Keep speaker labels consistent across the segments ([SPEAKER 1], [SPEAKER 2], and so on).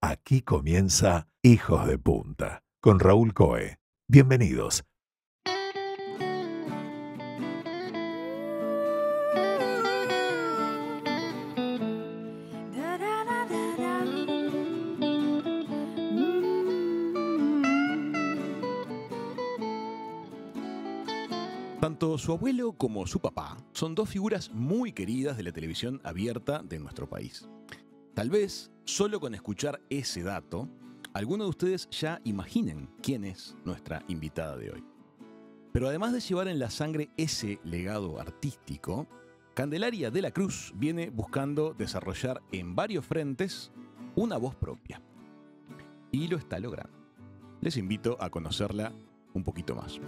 [SPEAKER 1] Aquí comienza Hijos de Punta con Raúl Coe. Bienvenidos. Tanto su abuelo como su papá son dos figuras muy queridas de la televisión abierta de nuestro país. Tal vez, solo con escuchar ese dato, algunos de ustedes ya imaginen quién es nuestra invitada de hoy. Pero además de llevar en la sangre ese legado artístico, Candelaria de la Cruz viene buscando desarrollar en varios frentes una voz propia. Y lo está logrando. Les invito a conocerla un poquito más.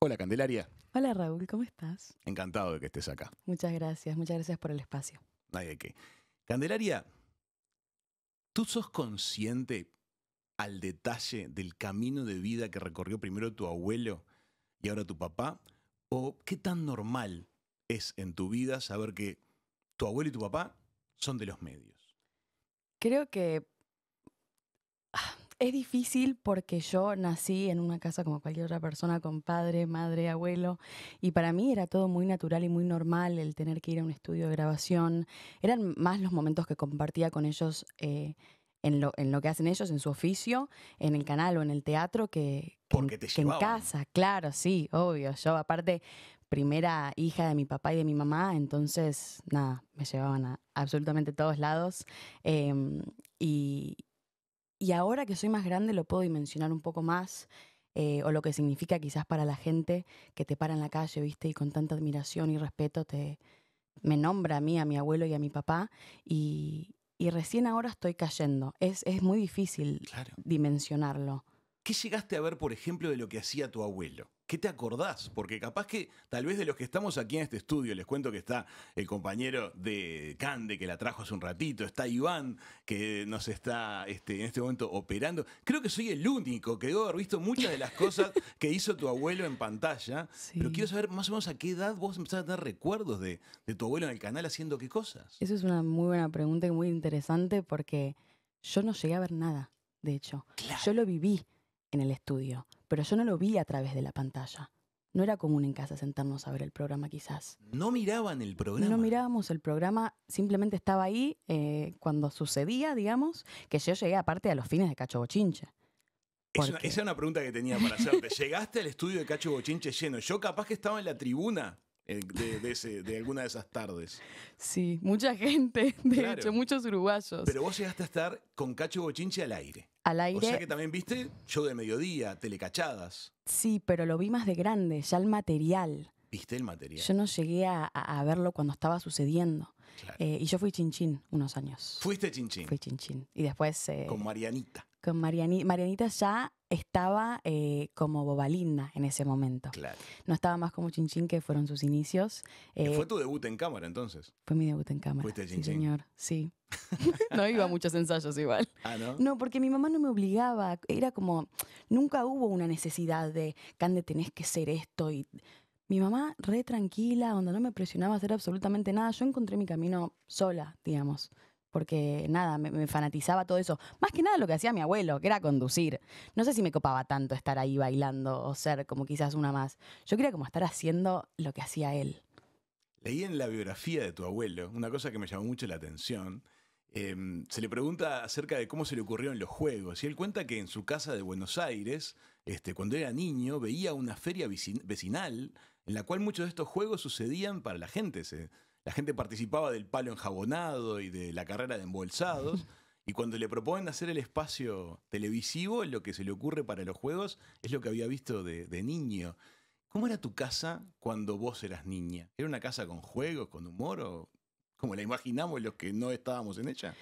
[SPEAKER 1] Hola Candelaria.
[SPEAKER 2] Hola Raúl, ¿cómo estás?
[SPEAKER 1] Encantado de que estés acá.
[SPEAKER 2] Muchas gracias, muchas gracias por el espacio.
[SPEAKER 1] Nadie de Candelaria, ¿tú sos consciente al detalle del camino de vida que recorrió primero tu abuelo y ahora tu papá? ¿O qué tan normal es en tu vida saber que tu abuelo y tu papá son de los medios?
[SPEAKER 2] Creo que es difícil porque yo nací en una casa como cualquier otra persona, con padre, madre, abuelo, y para mí era todo muy natural y muy normal el tener que ir a un estudio de grabación. Eran más los momentos que compartía con ellos eh, en, lo, que hacen ellos, en su oficio, en el canal o en el teatro, que, en casa, claro, sí, obvio. Yo aparte, primera hija de mi papá y de mi mamá, entonces, nada, me llevaban a absolutamente todos lados. Em, y, y ahora que soy más grande lo puedo dimensionar un poco más, eh, o lo que significa quizás para la gente que te para en la calle, ¿viste? Y con tanta admiración y respeto te, me nombra a mí, a mi abuelo y a mi papá, y, recién ahora estoy cayendo. Es, muy difícil dimensionarlo.
[SPEAKER 1] ¿Qué llegaste a ver, por ejemplo, de lo que hacía tu abuelo? ¿Qué te acordás? Porque capaz que tal vez de los que estamos aquí en este estudio, les cuento que está el compañero de Cande que la trajo hace un ratito, está Iván que nos está este, en este momento operando. Creo que soy el único que debo haber visto muchas de las cosas que hizo tu abuelo en pantalla, pero quiero saber más o menos a qué edad vos empezaste a tener recuerdos de, tu abuelo en el canal haciendo qué cosas.
[SPEAKER 2] Esa es una muy buena pregunta y muy interesante porque yo no llegué a ver nada, de hecho. Yo lo viví en el estudio pero yo no lo vi a través de la pantalla. No era común en casa sentarnos a ver el programa quizás.
[SPEAKER 1] ¿No miraban el programa? No
[SPEAKER 2] mirábamos el programa, simplemente estaba ahí eh, cuando sucedía, digamos, que yo llegué aparte a los fines de Cacho Bochinche.
[SPEAKER 1] esa es una pregunta que tenía para hacerte. Llegaste al estudio de Cacho Bochinche lleno. Yo capaz que estaba en la tribuna eh, de, alguna de esas tardes.
[SPEAKER 2] Sí, mucha gente, de hecho,
[SPEAKER 1] muchos uruguayos. Pero vos llegaste a estar con Cacho Bochinche al aire.
[SPEAKER 2] Al aire. O sea que
[SPEAKER 1] también viste yo de mediodía, telecachadas.
[SPEAKER 2] Sí, pero lo vi más de grande, ya el material.
[SPEAKER 1] ¿Viste el material? Yo
[SPEAKER 2] no llegué a, verlo cuando estaba sucediendo. Eh, y yo fui chinchín unos años.
[SPEAKER 1] ¿Fuiste chinchín? Fui chinchín.
[SPEAKER 2] Y después... Eh, con Marianita. Con Marianita ya estaba eh, como Bobalinda en ese momento. Claro. No estaba más como Chinchín, que fueron sus inicios. Eh, ¿Fue tu
[SPEAKER 1] debut en cámara entonces? Fue mi debut en cámara. ¿Fuiste Chinchín? Sí, señor, sí. no iba a muchos ensayos igual. Ah, ¿no? No,
[SPEAKER 2] porque mi mamá no me obligaba. Era como, nunca hubo una necesidad de, Cande, tenés que ser esto. Y mi mamá re tranquila, donde no me presionaba a hacer absolutamente nada. Yo encontré mi camino sola, digamos porque nada, me, fanatizaba todo eso. Más que nada lo que hacía mi abuelo, que era conducir. No sé si me copaba tanto estar ahí bailando o ser como quizás una más. Yo quería como estar haciendo lo que hacía él.
[SPEAKER 1] Leí en la biografía de tu abuelo una cosa que me llamó mucho la atención. Em, se le pregunta acerca de cómo se le ocurrieron los juegos y él cuenta que en su casa de Buenos Aires, este, cuando era niño, veía una feria vecinal en la cual muchos de estos juegos sucedían para la gente la gente participaba del palo enjabonado y de la carrera de embolsados. Y cuando le proponen hacer el espacio televisivo, lo que se le ocurre para los juegos es lo que había visto de, niño. ¿Cómo era tu casa cuando vos eras niña? ¿Era una casa con juegos, con humor o como la imaginamos los que no estábamos en ella?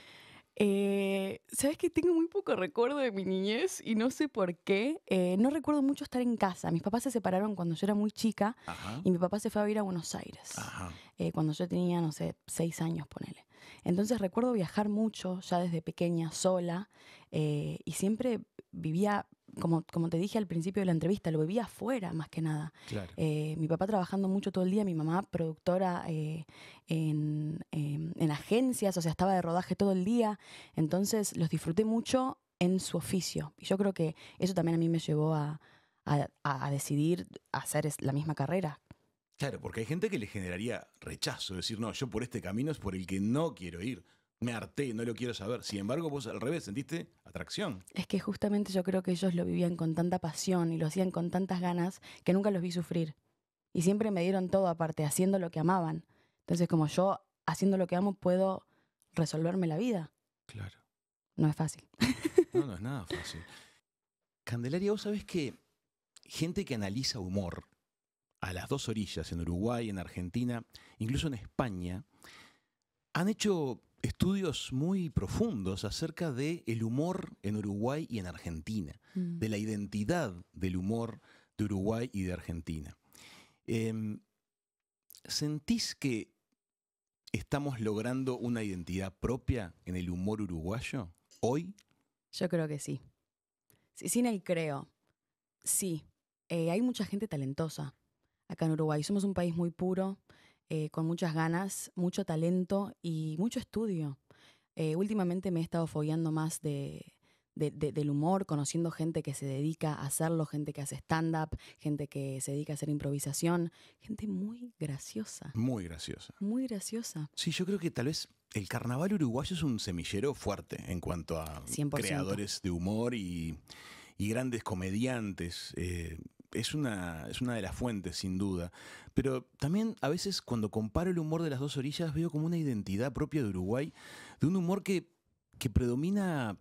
[SPEAKER 1] Eh, Sabes que tengo muy poco recuerdo de mi niñez y no sé por qué.
[SPEAKER 2] Eh, no recuerdo mucho estar en casa. Mis papás se separaron cuando yo era muy chica y mi papá se fue a vivir a Buenos Aires. Eh, cuando yo tenía, no sé, seis años, ponele. Entonces recuerdo viajar mucho ya desde pequeña, sola, y siempre vivía, como, como te dije al principio de la entrevista, lo vivía afuera más que nada. Eh, mi papá trabajando mucho todo el día, mi mamá productora eh, em, en, agencias, o sea, estaba de rodaje todo el día, entonces los disfruté mucho en su oficio. Y yo creo que eso también a mí me llevó a, a, decidir hacer la misma carrera.
[SPEAKER 1] Claro, porque hay gente que le generaría rechazo, decir, no, yo por este camino es por el que no quiero ir me harté, no lo quiero saber. Sin embargo, vos al revés sentiste atracción.
[SPEAKER 2] Es que justamente yo creo que ellos lo vivían con tanta pasión y lo hacían con tantas ganas que nunca los vi sufrir. Y siempre me dieron todo aparte, haciendo lo que amaban. Entonces, como yo, haciendo lo que amo, puedo resolverme la vida. Claro. No es fácil.
[SPEAKER 1] No, no es nada fácil. Candelaria, vos sabés que gente que analiza humor a las dos orillas, en Uruguay, en Argentina, incluso en España, han hecho estudios muy profundos acerca del el humor en Uruguay y en Argentina, mm. de la identidad del humor de Uruguay y de Argentina. Em, ¿Sentís que estamos logrando una identidad propia en el humor uruguayo hoy?
[SPEAKER 2] Yo creo que sí. Sin el creo, sí. Eh, hay mucha gente talentosa acá en Uruguay. Somos un país muy puro, eh, con muchas ganas, mucho talento y mucho estudio. Eh, últimamente me he estado fobiando más de, del humor, conociendo gente que se dedica a hacerlo, gente que hace stand-up, gente que se dedica a hacer improvisación, gente muy graciosa.
[SPEAKER 1] Muy graciosa.
[SPEAKER 2] Muy graciosa.
[SPEAKER 1] Sí, yo creo que tal vez el carnaval uruguayo es un semillero fuerte en cuanto a creadores de humor y, grandes comediantes. Eh, es una, es una de las fuentes, sin duda. Pero también a veces cuando comparo el humor de las dos orillas veo como una identidad propia de Uruguay, de un humor que, que predomina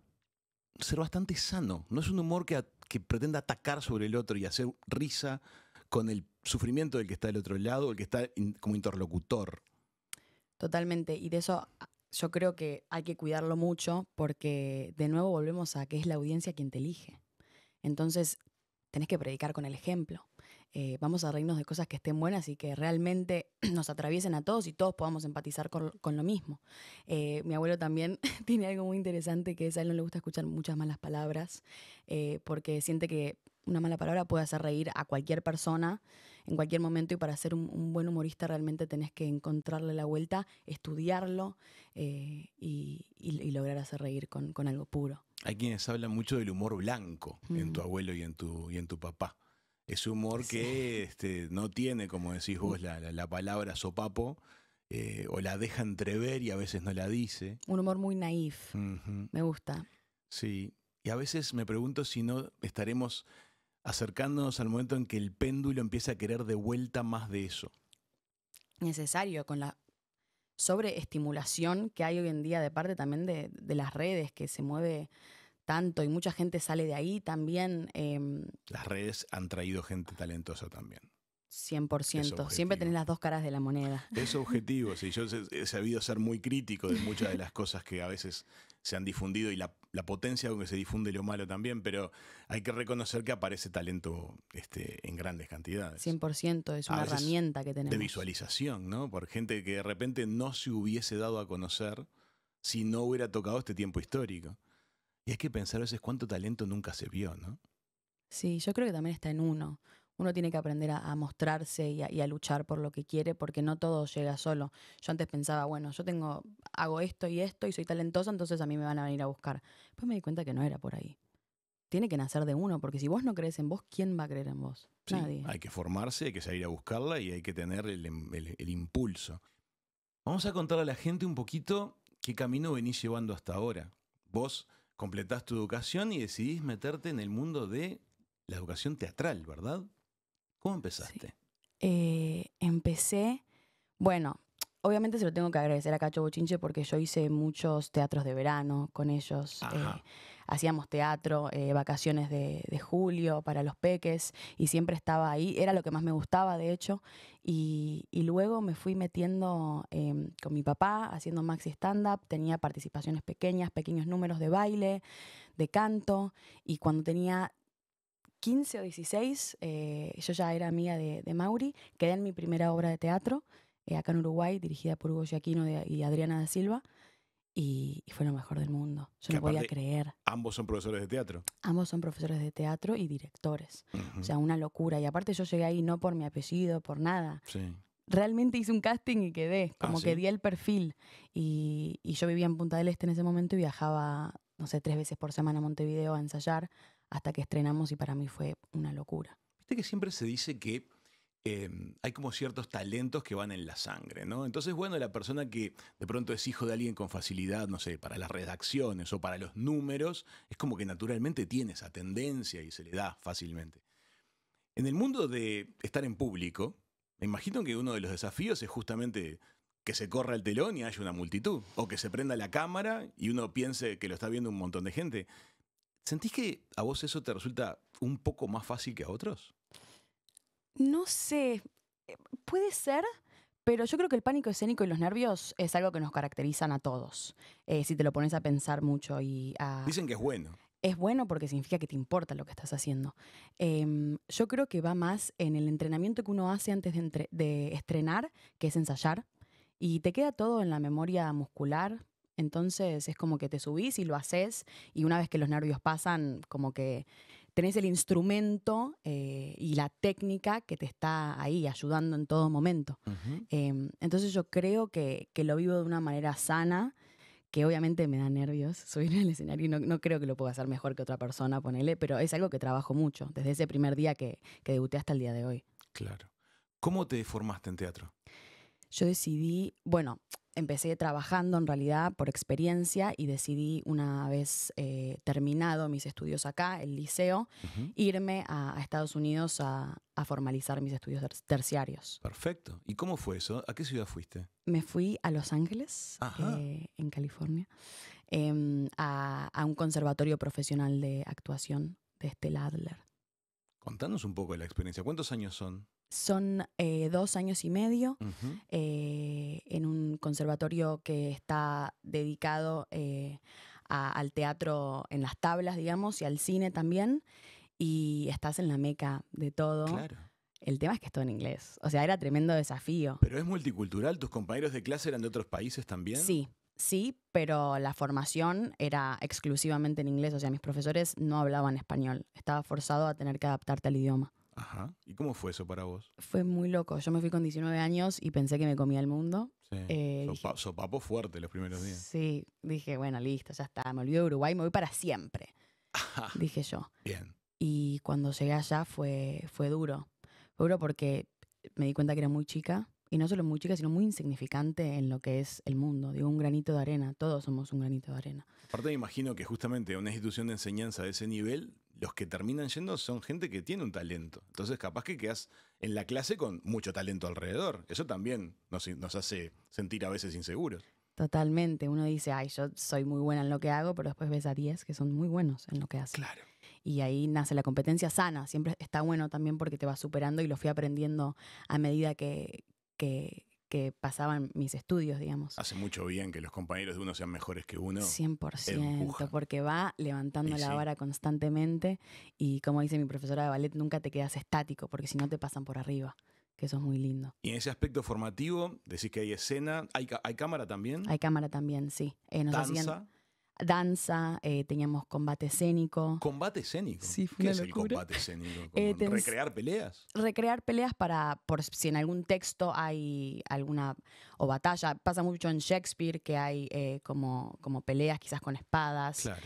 [SPEAKER 1] ser bastante sano. No es un humor que, pretenda atacar sobre el otro y hacer risa con el sufrimiento del que está del otro lado, el que está como interlocutor.
[SPEAKER 2] Totalmente, y de eso yo creo que hay que cuidarlo mucho porque de nuevo volvemos a que es la audiencia quien te elige. Entonces, tenés que predicar con el ejemplo. Eh, vamos a reírnos de cosas que estén buenas y que realmente nos atraviesen a todos y todos podamos empatizar con, lo mismo. Eh, mi abuelo también tiene algo muy interesante que es a él no le gusta escuchar muchas malas palabras eh, porque siente que una mala palabra puede hacer reír a cualquier persona en cualquier momento y para ser un, buen humorista realmente tenés que encontrarle la vuelta, estudiarlo y, lograr hacer reír con algo
[SPEAKER 1] puro hay quienes hablan mucho del humor blanco en tu mm. abuelo y en tu, y en tu papá. Es humor que este, no tiene, como decís vos, la, palabra sopapo, eh, o la deja entrever y a veces no la dice.
[SPEAKER 2] Un humor muy naif,
[SPEAKER 1] me gusta. Sí, y a veces me pregunto si no estaremos acercándonos al momento en que el péndulo empieza a querer de vuelta más de eso.
[SPEAKER 2] Necesario, con la sobre estimulación que hay hoy en día de parte también de, las redes que se mueve tanto y mucha gente sale de ahí también. Em,
[SPEAKER 1] las redes han traído gente talentosa también.
[SPEAKER 2] 100%. Siempre tenés las dos caras de la moneda.
[SPEAKER 1] Es objetivo, sí. Yo he sabido ser muy crítico de muchas de las cosas que a veces se han difundido y la, potencia con que se difunde lo malo también, pero hay que reconocer que aparece talento este, en grandes cantidades. 100%, es una herramienta que tenemos. De visualización, ¿no? Por gente que de repente no se hubiese dado a conocer si no hubiera tocado este tiempo histórico. Y hay que pensar a veces cuánto talento nunca se vio, ¿no?
[SPEAKER 2] Sí, yo creo que también está en uno uno tiene que aprender a, mostrarse y a, luchar por lo que quiere, porque no todo llega solo. Yo antes pensaba, bueno, yo tengo, hago esto y esto y soy talentoso, entonces a mí me van a venir a buscar. Después me di cuenta que no era por ahí. Tiene que nacer de uno, porque si vos no crees en vos, ¿quién va a creer en vos?
[SPEAKER 1] Nadie. Hay que formarse, hay que salir a buscarla y hay que tener el, el impulso. Vamos a contar a la gente un poquito qué camino venís llevando hasta ahora. Vos completás tu educación y decidís meterte en el mundo de la educación teatral, ¿verdad? ¿Cómo empezaste?
[SPEAKER 2] Eh, empecé, bueno, obviamente se lo tengo que agradecer a Cacho Bochinche porque yo hice muchos teatros de verano con ellos. Eh, hacíamos teatro, eh, vacaciones de, julio para los peques y siempre estaba ahí. Era lo que más me gustaba, de hecho. Y, luego me fui metiendo em, con mi papá haciendo maxi stand-up. Tenía participaciones pequeñas, pequeños números de baile, de canto. Y cuando tenía 15 o 16, eh, yo ya era amiga de, Mauri, quedé en mi primera obra de teatro, eh, acá en Uruguay, dirigida por Hugo Giaquino y Adriana da Silva, y, fue lo mejor del mundo. Yo no podía creer.
[SPEAKER 1] Ambos son profesores de teatro.
[SPEAKER 2] Ambos son profesores de teatro y directores. O sea, una locura. Y aparte yo llegué ahí no por mi apellido, por nada. Sí. Realmente hice un casting y quedé, ah, como que di el perfil. Y, y yo vivía en Punta del Este en ese momento y viajaba, no sé, tres veces por semana a Montevideo a ensayar hasta que estrenamos y para mí fue una locura.
[SPEAKER 1] Viste que siempre se dice que em, hay como ciertos talentos que van en la sangre, ¿no? Entonces, bueno, la persona que de pronto es hijo de alguien con facilidad, no sé, para las redacciones o para los números, es como que naturalmente tiene esa tendencia y se le da fácilmente. En el mundo de estar en público, me imagino que uno de los desafíos es justamente que se corra el telón y haya una multitud, o que se prenda la cámara y uno piense que lo está viendo un montón de gente. ¿Sentís que a vos eso te resulta un poco más fácil que a otros?
[SPEAKER 2] No sé, eh, puede ser, pero yo creo que el pánico escénico y los nervios es algo que nos caracterizan a todos, eh, si te lo pones a pensar mucho y a... Dicen que es bueno. Es bueno porque significa que te importa lo que estás haciendo. Em, yo creo que va más en el entrenamiento que uno hace antes de, de estrenar, que es ensayar, y te queda todo en la memoria muscular, entonces es como que te subís y lo haces y una vez que los nervios pasan, como que tenés el instrumento eh, y la técnica que te está ahí ayudando en todo momento. Em, entonces yo creo que, lo vivo de una manera sana, que obviamente me da nervios subir al escenario y no, creo que lo pueda hacer mejor que otra persona, ponele, pero es algo que trabajo mucho, desde ese primer día que, que debuté hasta el día de hoy.
[SPEAKER 1] Claro. ¿Cómo te formaste en teatro?
[SPEAKER 2] Yo decidí, bueno, empecé trabajando en realidad por experiencia y decidí una vez eh, terminado mis estudios acá, el liceo, irme a, Estados Unidos a, formalizar mis estudios terciarios.
[SPEAKER 1] Perfecto. ¿Y cómo fue eso? ¿A qué ciudad fuiste?
[SPEAKER 2] Me fui a Los Ángeles, eh, en California, em, a, un conservatorio profesional de actuación de Stella Adler.
[SPEAKER 1] Contanos un poco de la experiencia. ¿Cuántos años son?
[SPEAKER 2] Son eh, dos años y medio eh, en un conservatorio que está dedicado eh, al teatro en las tablas, digamos, y al cine también. Y estás en la meca de todo. Claro. El tema es que es en inglés. O sea, era tremendo desafío.
[SPEAKER 1] ¿Pero es multicultural? ¿Tus compañeros de clase eran de otros países también? Sí,
[SPEAKER 2] sí, pero la formación era exclusivamente en inglés. O sea, mis profesores no hablaban español. Estaba forzado a tener que adaptarte al idioma.
[SPEAKER 1] Ajá. ¿Y cómo fue eso para vos?
[SPEAKER 2] Fue muy loco. Yo me fui con 19 años y pensé que me comía el mundo. Sí. Eh,
[SPEAKER 1] fuerte los primeros días.
[SPEAKER 2] Sí. Dije, bueno, listo, ya está. Me olvido de Uruguay, me voy para siempre. Dije yo. Bien. Y cuando llegué allá fue, fue duro. Fue duro porque me di cuenta que era muy chica. Y no solo muy chica, sino muy insignificante en lo que es el mundo. Digo, un granito de arena. Todos somos un granito de arena.
[SPEAKER 1] Aparte, me imagino que justamente una institución de enseñanza de ese nivel los que terminan yendo son gente que tiene un talento. Entonces, capaz que quedas en la clase con mucho talento alrededor. Eso también nos, hace sentir a veces inseguros.
[SPEAKER 2] Totalmente. Uno dice, ay, yo soy muy buena en lo que hago, pero después ves a 10 que son muy buenos en lo que hacen. Claro. Y ahí nace la competencia sana. Siempre está bueno también porque te vas superando y lo fui aprendiendo a medida que, que que pasaban mis estudios, digamos.
[SPEAKER 1] Hace mucho bien que los compañeros de uno sean mejores que uno. 100%,
[SPEAKER 2] porque va levantando la vara constantemente y como dice mi profesora de ballet, nunca te quedas estático, porque si no te pasan por arriba, que eso es muy lindo.
[SPEAKER 1] Y en ese aspecto formativo, decís que hay escena, ¿hay, hay cámara también? Hay cámara
[SPEAKER 2] también, sí. Eh, danza, eh, teníamos combate escénico. ¿Combate
[SPEAKER 1] escénico? Sí, fue ¿Qué es el combate escénico? Eh, ¿Recrear peleas?
[SPEAKER 2] Recrear peleas para, por si en algún texto hay alguna, o batalla, pasa mucho en Shakespeare que hay eh, como, como peleas quizás con espadas, claro.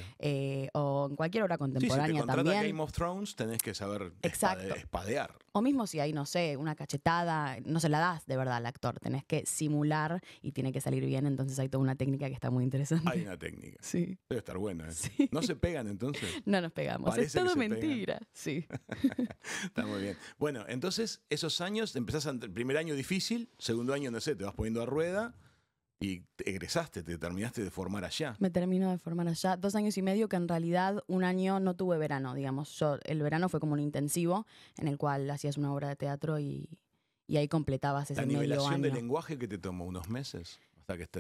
[SPEAKER 2] o en cualquier obra contemporánea sí, si Game
[SPEAKER 1] of Thrones tenés que saber espadear.
[SPEAKER 2] O mismo si hay, no sé, una cachetada, no se la das de verdad al actor, tenés que simular y tiene que salir bien, entonces hay toda una técnica que está muy interesante. Hay una
[SPEAKER 1] técnica. Sí. Debe estar bueno. ¿eh? ¿No se pegan entonces? No
[SPEAKER 2] nos pegamos. es todo mentira. Sí.
[SPEAKER 1] Está muy bien. Bueno, entonces esos años, empezás el primer año difícil, segundo año, no sé, te vas poniendo a rueda y te egresaste, te terminaste de formar allá.
[SPEAKER 2] Me termino de formar allá. Dos años y medio que en realidad un año no tuve verano, digamos. el verano fue como un intensivo en el cual hacías una obra de teatro y, ahí completabas ese La nivelación de
[SPEAKER 1] lenguaje que te tomó unos meses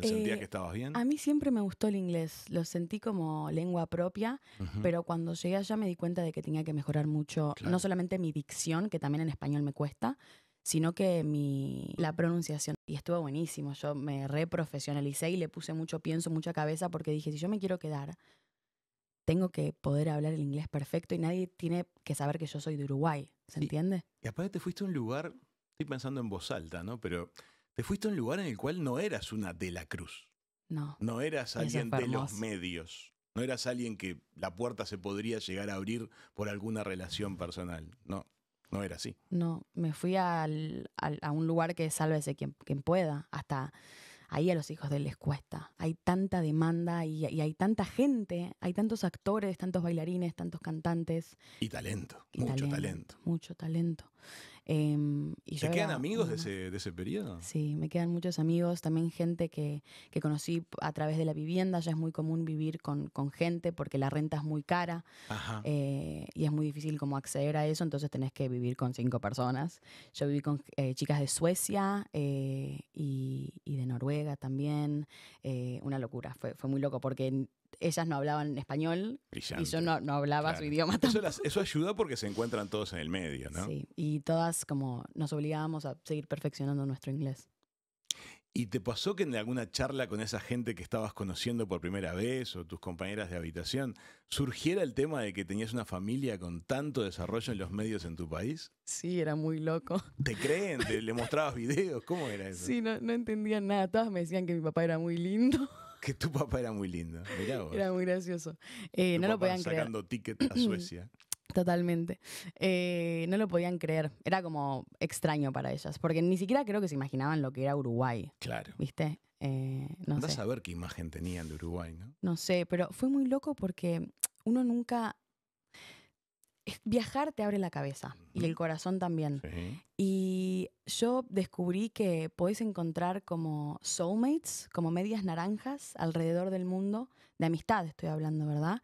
[SPEAKER 1] sentías eh, que estabas bien. A mí
[SPEAKER 2] siempre me gustó el inglés, lo sentí como lengua propia, pero cuando llegué allá me di cuenta de que tenía que mejorar mucho, no solamente mi dicción, que también en español me cuesta, sino que mi, la pronunciación. Y estuvo buenísimo, yo me reprofesionalicé y le puse mucho pienso, mucha cabeza, porque dije, si yo me quiero quedar, tengo que poder hablar el inglés perfecto y nadie tiene que saber que yo soy de Uruguay, ¿se entiende?
[SPEAKER 1] Y aparte te fuiste a un lugar, estoy pensando en voz alta, ¿no? Pero te fuiste a un lugar en el cual no eras una de la cruz. No. No eras alguien de los medios. No eras alguien que la puerta se podría llegar a abrir por alguna relación personal. No, no era así.
[SPEAKER 2] No, me fui a un lugar que sálvese quien, quien pueda. Hasta ahí a los hijos de él les cuesta. Hay tanta demanda y, hay tanta gente, hay tantos actores, tantos bailarines, tantos cantantes.
[SPEAKER 1] Y talento, mucho talento,
[SPEAKER 2] Mucho talento.
[SPEAKER 1] Em, y ¿Te quedan amigos de, ese, periodo?
[SPEAKER 2] Sí, me quedan muchos amigos, también gente que, conocí a través de la vivienda, ya es muy común vivir con, gente porque la renta es muy cara eh, y es muy difícil como acceder a eso, entonces tenés que vivir con cinco personas. Yo viví con eh, chicas de Suecia eh, y, y, de Noruega también, una locura, fue, fue muy loco porque ellas no hablaban español y yo no, hablaba su idioma
[SPEAKER 1] Eso, ayudó ayuda porque se encuentran todos en el medio, ¿no? Sí,
[SPEAKER 2] y todas como nos obligábamos a seguir perfeccionando nuestro inglés.
[SPEAKER 1] ¿Y te pasó que en alguna charla con esa gente que estabas conociendo por primera vez o tus compañeras de habitación surgiera el tema de que tenías una familia con tanto desarrollo en los medios en tu país? Sí,
[SPEAKER 2] era muy loco.
[SPEAKER 1] ¿Te creen? ¿Le mostrabas videos? ¿Cómo era eso? Sí,
[SPEAKER 2] no, no entendían nada. Todas me decían que mi papá era muy lindo.
[SPEAKER 1] Que tu papá era muy lindo. Mirá vos.
[SPEAKER 2] Era muy gracioso. Eh, no lo podían creer. Sacando ticket
[SPEAKER 1] a Suecia.
[SPEAKER 2] Totalmente. Eh, no lo podían creer. Era como extraño para ellas, porque ni siquiera creo que se imaginaban lo que era Uruguay. Claro. ¿Viste?
[SPEAKER 1] Eh, no sé. a ver qué imagen tenían de Uruguay, ¿no?
[SPEAKER 2] No sé, pero fue muy loco porque uno nunca viajar te abre la cabeza y el corazón también. Y yo descubrí que podés encontrar como soulmates, como medias naranjas alrededor del mundo, de amistad estoy hablando, ¿verdad?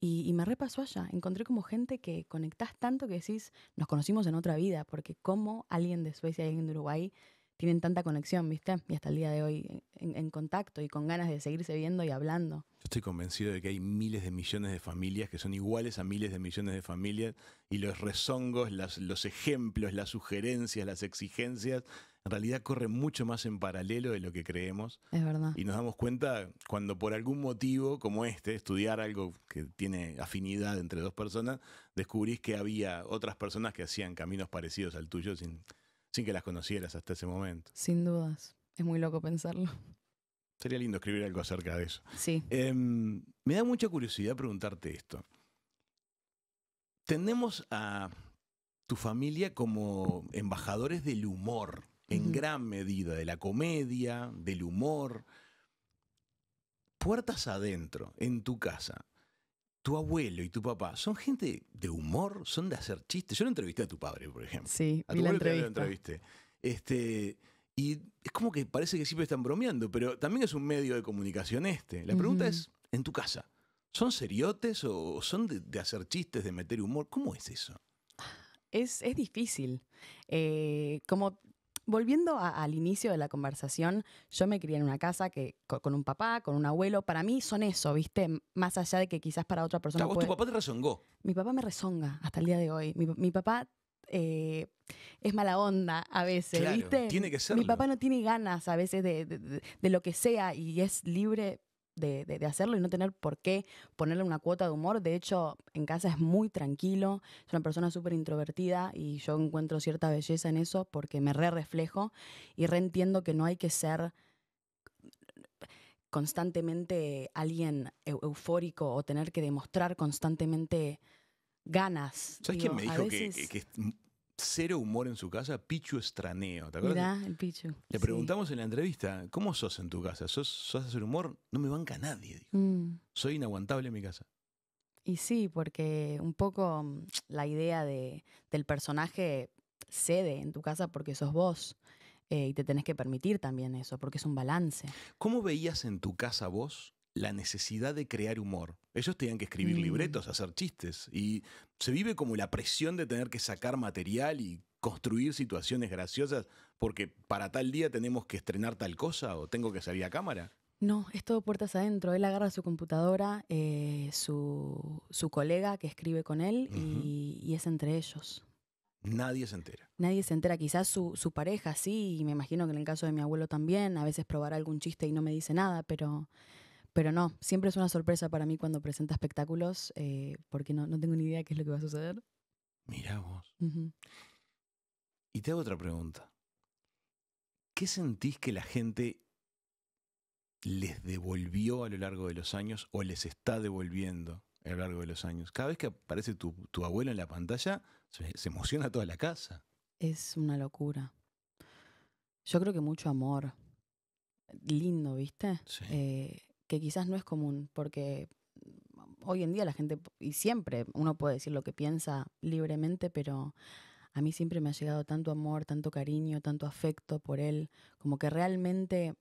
[SPEAKER 2] Y, me repasó allá, encontré como gente que conectás tanto que decís, nos conocimos en otra vida, porque como alguien de Suecia y alguien de Uruguay tienen tanta conexión, ¿viste? Y hasta el día de hoy en, contacto y con ganas de seguirse viendo y hablando.
[SPEAKER 1] Yo estoy convencido de que hay miles de millones de familias que son iguales a miles de millones de familias y los rezongos, los ejemplos, las sugerencias, las exigencias, en realidad corren mucho más en paralelo de lo que creemos. Es verdad. Y nos damos cuenta cuando por algún motivo como este, estudiar algo que tiene afinidad entre dos personas, descubrís que había otras personas que hacían caminos parecidos al tuyo sin sin que las conocieras hasta ese momento.
[SPEAKER 2] Sin dudas, es muy loco pensarlo.
[SPEAKER 1] Sería lindo escribir algo acerca de eso. Sí. Em, me da mucha curiosidad preguntarte esto. Tendemos a tu familia como embajadores del humor, en gran medida, de la comedia, del humor. Puertas adentro, en tu casa tu abuelo y tu papá son gente de humor, son de hacer chistes. Yo lo entrevisté a tu padre, por ejemplo. Sí, a tu lo entrevisté. Este, y es como que parece que siempre están bromeando, pero también es un medio de comunicación este. La pregunta es, en tu casa, ¿son seriotes o son de, hacer chistes, de meter humor? ¿Cómo es eso?
[SPEAKER 2] Es, difícil. Eh, como Volviendo al inicio de la conversación, yo me crié en una casa que con, un papá, con un abuelo, para mí son eso, ¿viste? Más allá de que quizás para otra persona. tu papá te rezongó. Mi papá me rezonga hasta el día de hoy. Mi, papá eh, es mala onda a veces, ¿viste? Tiene que Mi papá no tiene ganas a veces de, lo que sea y es libre de, hacerlo y no tener por qué ponerle una cuota de humor. De hecho, en casa es muy tranquilo, es una persona súper introvertida y yo encuentro cierta belleza en eso porque me re reflejo y re entiendo que no hay que ser constantemente alguien eufórico o tener que demostrar constantemente ganas. ¿Sabes quién me dijo que,
[SPEAKER 1] cero humor en su casa, Pichu Estraneo. ¿Te acuerdas?
[SPEAKER 2] el Pichu. Le preguntamos
[SPEAKER 1] en la entrevista, ¿cómo sos en tu casa? ¿Sos, hacer humor? No me banca nadie, mm. Soy inaguantable en mi casa.
[SPEAKER 2] Y sí, porque un poco mm, la idea de, del personaje cede en tu casa porque sos vos. Eh, y te tenés que permitir también eso, porque es un balance.
[SPEAKER 1] ¿Cómo veías en tu casa vos la necesidad de crear humor. Ellos tenían que escribir mm. libretos, hacer chistes, y se vive como la presión de tener que sacar material y construir situaciones graciosas porque para tal día tenemos que estrenar tal cosa o tengo que salir a cámara.
[SPEAKER 2] No, es todo puertas adentro. Él agarra su computadora, eh, su, colega que escribe con él y, es entre ellos.
[SPEAKER 1] Nadie se entera.
[SPEAKER 2] Nadie se entera. Quizás su, su, pareja sí, y me imagino que en el caso de mi abuelo también, a veces probará algún chiste y no me dice nada, pero pero no, siempre es una sorpresa para mí cuando presenta espectáculos, eh, porque no, tengo ni idea qué es lo que va a suceder.
[SPEAKER 1] Mirá vos. Y te hago otra pregunta. ¿Qué sentís que la gente les devolvió a lo largo de los años o les está devolviendo a lo largo de los años? Cada vez que aparece tu, abuelo en la pantalla, se, emociona toda la casa.
[SPEAKER 2] Es una locura. Yo creo que mucho amor. Lindo, ¿viste? Sí. Eh, que quizás no es común, porque hoy en día la gente, y siempre uno puede decir lo que piensa libremente, pero a mí siempre me ha llegado tanto amor, tanto cariño, tanto afecto por él, como que realmente...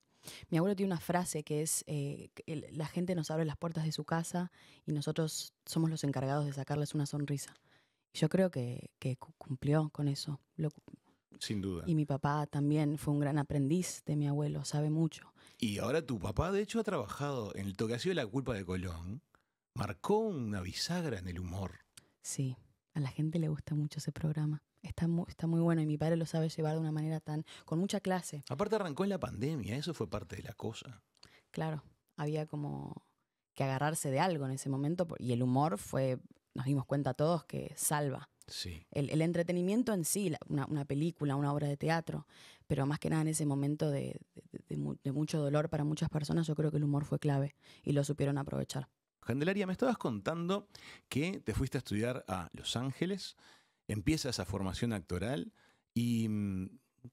[SPEAKER 2] Mi abuelo tiene una frase que es, eh, la gente nos abre las puertas de su casa y nosotros somos los encargados de sacarles una sonrisa. Yo creo que, cumplió con eso. Sin duda. Y mi papá también fue un gran aprendiz de mi abuelo, sabe mucho.
[SPEAKER 1] Y ahora tu papá, de hecho, ha trabajado en el que ha sido la culpa de Colón. Marcó una bisagra en el humor.
[SPEAKER 2] Sí, a la gente le gusta mucho ese programa. Está muy, está muy bueno y mi padre lo sabe llevar de una manera tan. con mucha clase.
[SPEAKER 1] Aparte, arrancó en la pandemia, eso fue parte de la cosa.
[SPEAKER 2] Claro, había como que agarrarse de algo en ese momento y el humor fue, nos dimos cuenta todos que salva. Sí. El, entretenimiento en sí, una, una película, una obra de teatro, pero más que nada en ese momento de, mucho dolor para muchas personas, yo creo que el humor fue clave y lo supieron aprovechar.
[SPEAKER 1] Candelaria, me estabas contando que te fuiste a estudiar a Los Ángeles, empieza esa formación actoral y mm,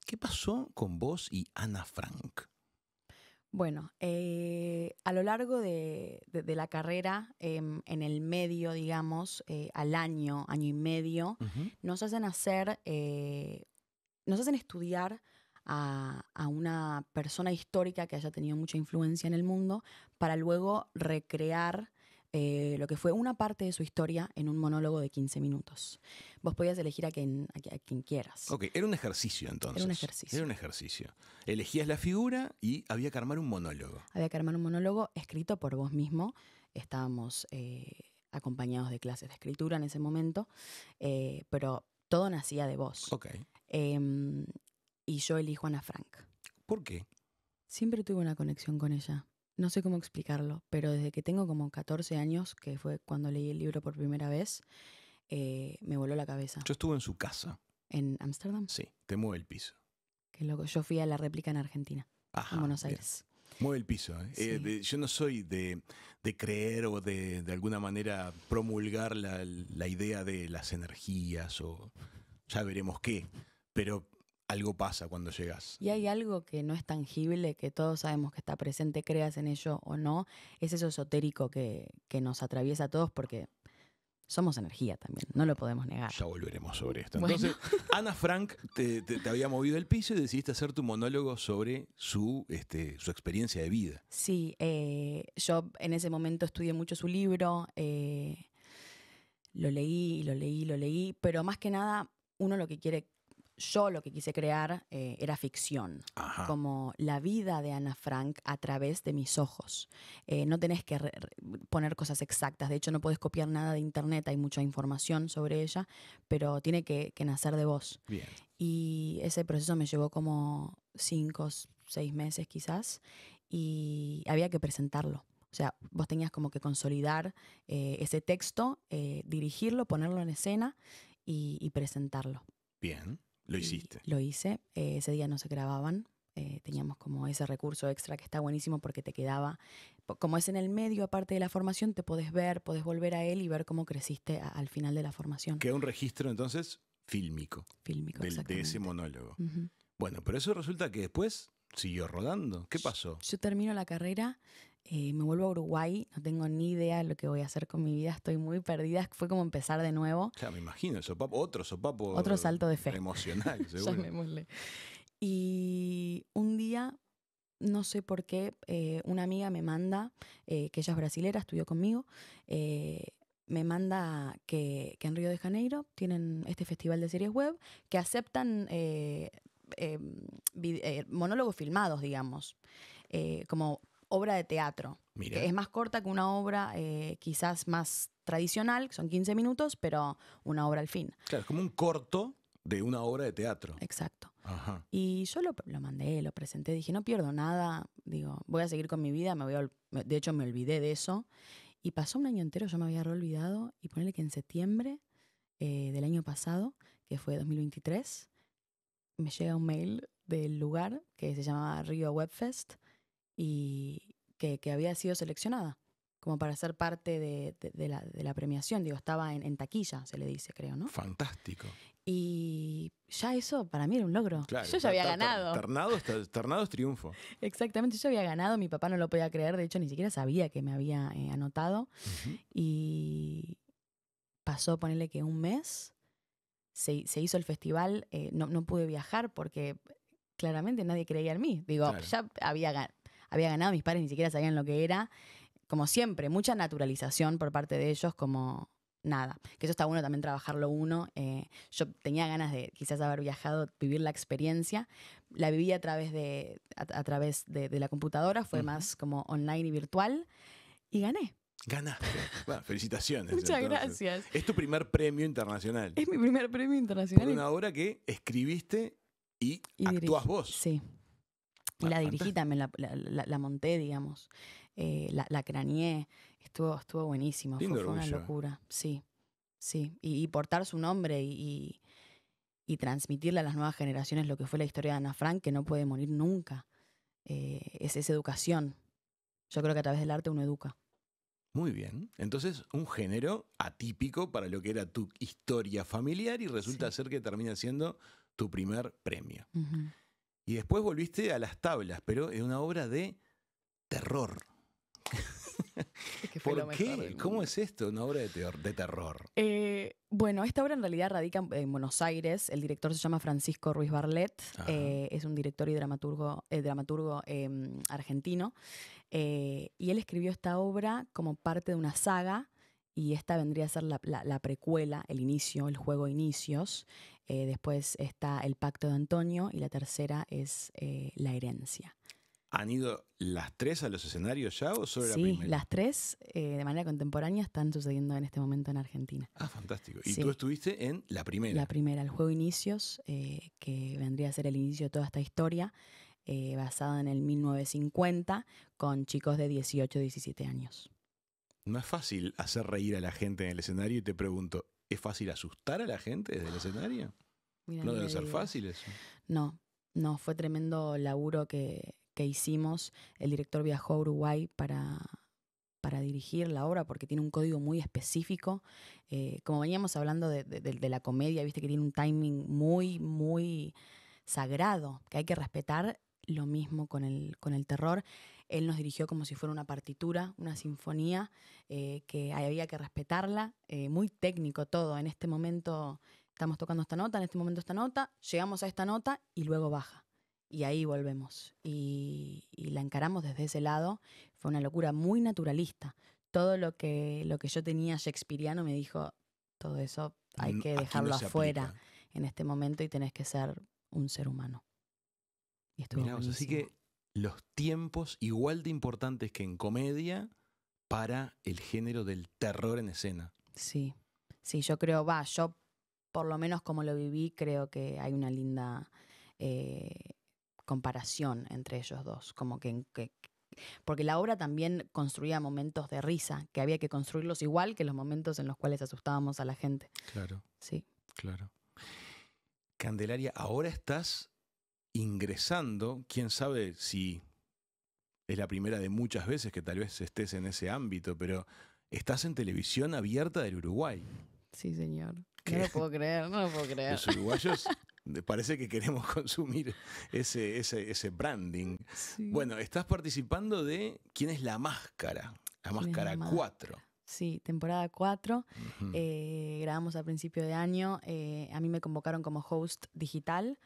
[SPEAKER 1] ¿qué pasó con vos y Ana Frank?
[SPEAKER 2] Bueno, eh, a lo largo de, la carrera, em, en el medio, digamos, eh, al año, año y medio, nos hacen hacer, eh, nos hacen estudiar a, una persona histórica que haya tenido mucha influencia en el mundo para luego recrear eh, lo que fue una parte de su historia en un monólogo de 15 minutos. Vos podías elegir a quien, quien quieras.
[SPEAKER 1] Ok, era un ejercicio entonces. Era un ejercicio. Era un ejercicio. Elegías la figura y había que armar un monólogo.
[SPEAKER 2] Había que armar un monólogo escrito por vos mismo. Estábamos eh, acompañados de clases de escritura en ese momento, eh, pero todo nacía de vos. Ok. Em, y yo elijo a Ana Frank. ¿Por qué? Siempre tuve una conexión con ella. No sé cómo explicarlo, pero desde que tengo como 14 años, que fue cuando leí el libro por primera vez, eh, me voló la
[SPEAKER 1] cabeza. Yo estuve en su casa.
[SPEAKER 2] ¿En Ámsterdam?
[SPEAKER 1] Sí, te mueve el piso.
[SPEAKER 2] Yo fui a la réplica en Argentina, Ajá, en Buenos Aires.
[SPEAKER 1] Mueve el piso. ¿eh? Eh, yo no soy de, creer o de, alguna manera promulgar la, la, idea de las energías o ya veremos qué, pero algo pasa cuando llegas.
[SPEAKER 2] Y hay algo que no es tangible, que todos sabemos que está presente, creas en ello o no, es eso esotérico que, nos atraviesa a todos porque somos energía también, no lo podemos
[SPEAKER 1] negar. Ya volveremos sobre esto. Entonces, Ana Frank te, había movido el piso y decidiste hacer tu monólogo sobre su, este, su experiencia de vida.
[SPEAKER 2] Sí, eh, yo en ese momento estudié mucho su libro, eh, lo leí, lo leí, lo leí, pero más que nada, uno lo que quiere yo lo que quise crear eh, era ficción, como la vida de Ana Frank a través de mis ojos. Eh, no tenés que poner cosas exactas, de hecho no podés copiar nada de internet, hay mucha información sobre ella, pero tiene que, nacer de vos. Y ese proceso me llevó como cinco, seis meses quizás, y había que presentarlo. O sea, vos tenías como que consolidar eh, ese texto, dirigirlo, ponerlo en escena y, y presentarlo.
[SPEAKER 1] Bien. Lo hiciste.
[SPEAKER 2] Lo hice. Eh, ese día no se grababan. Eh, teníamos como ese recurso extra que está buenísimo porque te quedaba, como es en el medio, aparte de la formación, te podés ver, podés volver a él y ver cómo creciste al final de la formación.
[SPEAKER 1] Queda un registro entonces fílmico. Fílmico, del, De ese monólogo. Bueno, pero eso resulta que después siguió rodando. ¿Qué pasó?
[SPEAKER 2] yo termino la carrera, eh, me vuelvo a Uruguay, no tengo ni idea de lo que voy a hacer con mi vida, estoy muy perdida, fue como empezar de nuevo.
[SPEAKER 1] Claro, me imagino, otro sopapo. Otro salto de fe. Emocional, seguro.
[SPEAKER 2] Y un día, no sé por qué, eh, una amiga me manda, eh, que ella es brasilera, estudió conmigo, me manda que, que, en Río de Janeiro tienen este festival de series web que aceptan monólogos filmados, digamos, como obra de teatro. Que es más corta que una obra eh, quizás más tradicional, que son 15 minutos, pero una obra al fin.
[SPEAKER 1] Claro, es como un corto de una obra de teatro. Exacto. Ajá.
[SPEAKER 2] Y yo lo, mandé, lo presenté, dije, no pierdo nada, digo, voy a seguir con mi vida, me voy de hecho me olvidé de eso. Y pasó un año entero, yo me había olvidado, y ponerle que en septiembre eh, del año pasado, que fue 2023, me llega un mail del lugar que se llama Río Webfest, y que, había sido seleccionada como para ser parte de, la, premiación. Digo, estaba en, taquilla, se le dice, creo, ¿no?
[SPEAKER 1] Fantástico.
[SPEAKER 2] Y ya eso para mí era un logro. yo ya había ganado.
[SPEAKER 1] Ternado, es triunfo.
[SPEAKER 2] Exactamente, yo había ganado, mi papá no lo podía creer, de hecho ni siquiera sabía que me había eh, anotado. Y pasó, ponerle que un mes, se, hizo el festival, eh, no, pude viajar porque claramente nadie creía en mí. Digo, ya había ganado había ganado, mis padres ni siquiera sabían lo que era. Como siempre, mucha naturalización por parte de ellos, como nada. Que eso está bueno también trabajarlo uno. Eh, yo tenía ganas de quizás haber viajado, vivir la experiencia. La viví a través de, a, través de, la computadora, fue más como online y virtual. Y gané.
[SPEAKER 1] Ganaste. Bueno, felicitaciones. Muchas gracias. Es tu primer premio internacional. Es mi
[SPEAKER 2] primer premio internacional. Por una
[SPEAKER 1] obra que escribiste y, tú actúas vos.
[SPEAKER 2] Sí. Y la dirigí también, la, la, monté, digamos. Eh, la, craneé. Estuvo, estuvo buenísimo. Fue, una locura. Sí, sí. Y, portar su nombre y, transmitirle a las nuevas generaciones lo que fue la historia de Ana Frank, que no puede morir nunca. Eh, es esa educación. Yo creo que a través del arte uno educa.
[SPEAKER 1] Muy bien. Entonces, un género atípico para lo que era tu historia familiar y resulta ser que termina siendo tu primer premio. Y después volviste a las tablas, pero es una obra de terror. ¿Por qué? ¿Cómo es esto? Una obra de, terror. De terror.
[SPEAKER 2] Eh, bueno, esta obra en realidad radica en Buenos Aires. El director se llama Francisco Ruiz Barlet. Eh, es un director y dramaturgo, eh, dramaturgo em, argentino. y él escribió esta obra como parte de una saga. Y esta vendría a ser la, la precuela, el inicio, el juego de inicios. Eh, después está el pacto de Antonio y la tercera es eh, la herencia.
[SPEAKER 1] ¿Han ido las tres a los escenarios ya o solo la primera? las
[SPEAKER 2] tres eh, de manera contemporánea están sucediendo en este momento en Argentina. Ah,
[SPEAKER 1] fantástico. ¿Y tú estuviste en la primera? La
[SPEAKER 2] primera, el juego Inicios, que vendría a ser el inicio de toda esta historia, basada en el 1950, con chicos de 18, 17 años.
[SPEAKER 1] No es fácil hacer reír a la gente en el escenario y te pregunto, ¿Es fácil asustar a la gente desde el escenario?
[SPEAKER 2] no debe ser fácil No, no, fue tremendo laburo que, que hicimos. El director viajó a Uruguay para, para dirigir la obra porque tiene un código muy específico. Eh, como veníamos hablando de, de, la comedia, viste que tiene un timing muy, muy sagrado, que hay que respetar. Lo mismo con el, con el terror. Él nos dirigió como si fuera una partitura, una sinfonía, eh, que había que respetarla, eh, muy técnico todo. En este momento estamos tocando esta nota, en este momento esta nota, llegamos a esta nota y luego baja. Y ahí volvemos. Y, la encaramos desde ese lado. Fue una locura muy naturalista. Todo lo que, lo que yo tenía Shakespeareano me dijo, todo eso hay que dejarlo afuera en este momento y tenés que ser un ser humano.
[SPEAKER 1] Y estuvo así que los tiempos igual de importantes que en comedia para el género del terror en escena.
[SPEAKER 2] Sí, sí, yo creo, va, yo por lo menos como lo viví, creo que hay una linda eh, comparación entre ellos dos, como que, porque la obra también construía momentos de risa, que había que construirlos igual que los momentos en los cuales asustábamos a la gente.
[SPEAKER 1] Claro. Sí. Claro. Candelaria, ahora estás ingresando, quién sabe si es la primera de muchas veces que tal vez estés en ese ámbito, pero estás en televisión abierta del Uruguay. Sí, señor. No lo puedo
[SPEAKER 2] creer, no lo puedo creer. Los uruguayos
[SPEAKER 1] parece que queremos consumir ese, ese, branding. Bueno, estás participando de ¿Quién es la máscara? La máscara 4.
[SPEAKER 2] Sí, temporada 4. Eh, grabamos a principio de año. Eh, a mí me convocaron como host digital.